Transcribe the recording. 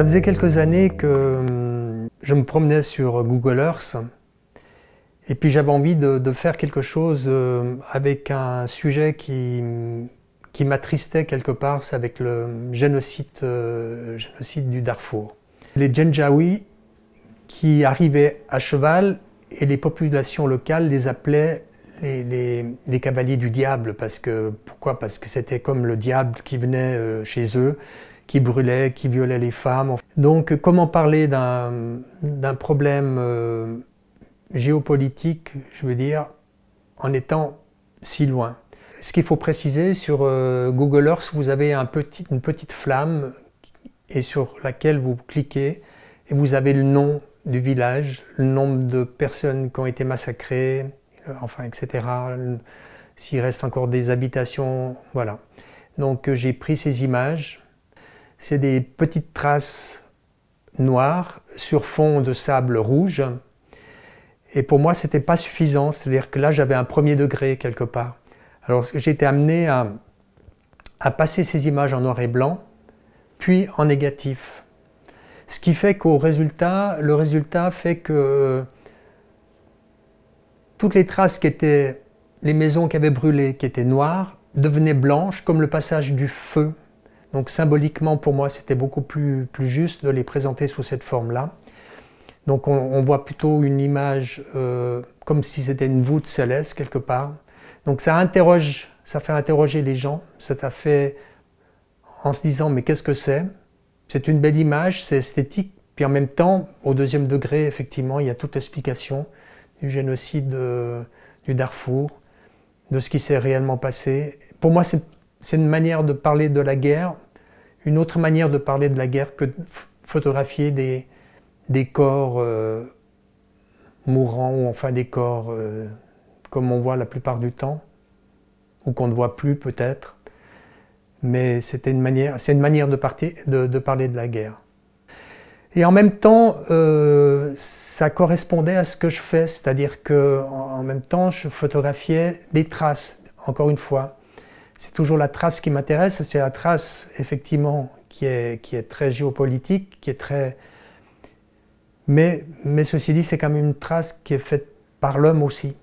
Ça faisait quelques années que hum, je me promenais sur Google Earth et puis j'avais envie de, faire quelque chose euh, avec un sujet qui, qui m'attristait quelque part, c'est avec le génocide, euh, du Darfour. Les Janjawi qui arrivaient à cheval et les populations locales les appelaient les, cavaliers du diable parce que pourquoi Parce que c'était comme le diable qui venait euh, chez eux qui brûlaient, qui violaient les femmes. Donc comment parler d'un problème euh, géopolitique, je veux dire, en étant si loin Ce qu'il faut préciser, sur euh, Google Earth, vous avez une petite flamme et sur laquelle vous cliquez et vous avez le nom du village, le nombre de personnes qui ont été massacrées, euh, enfin, etc. S'il reste encore des habitations, voilà. Donc j'ai pris ces images c'est des petites traces noires sur fond de sable rouge. Et pour moi, ce n'était pas suffisant. C'est-à-dire que là, j'avais un premier degré quelque part. Alors, j'ai été amené à, à passer ces images en noir et blanc, puis en négatif. Ce qui fait qu'au résultat, le résultat fait que toutes les traces qui étaient, les maisons qui avaient brûlé, qui étaient noires, devenaient blanches comme le passage du feu donc symboliquement, pour moi, c'était beaucoup plus, plus, juste de les présenter sous cette forme-là. Donc on, voit plutôt une image euh, comme si c'était une voûte céleste quelque part. Donc ça interroge, ça fait interroger les gens, ça fait en se disant mais qu'est-ce que c'est C'est une belle image, c'est esthétique, puis en même temps, au deuxième degré, effectivement, il y a toute l'explication du génocide euh, du Darfour, de ce qui s'est réellement passé. Pour moi, c'est c'est une manière de parler de la guerre, une autre manière de parler de la guerre que de photographier des, corps euh, mourants ou enfin des corps euh, comme on voit la plupart du temps ou qu'on ne voit plus peut-être. Mais c'était une c'est une manière de, parler de la guerre. Et en même temps, euh, ça correspondait à ce que je fais, c'est-à-dire que en même temps, je photographiais des traces, encore une fois c'est toujours la trace qui m'intéresse, c'est la trace effectivement qui est, très géopolitique, qui est très... Mais, mais ceci dit, c'est quand même une trace qui est faite par l'homme aussi.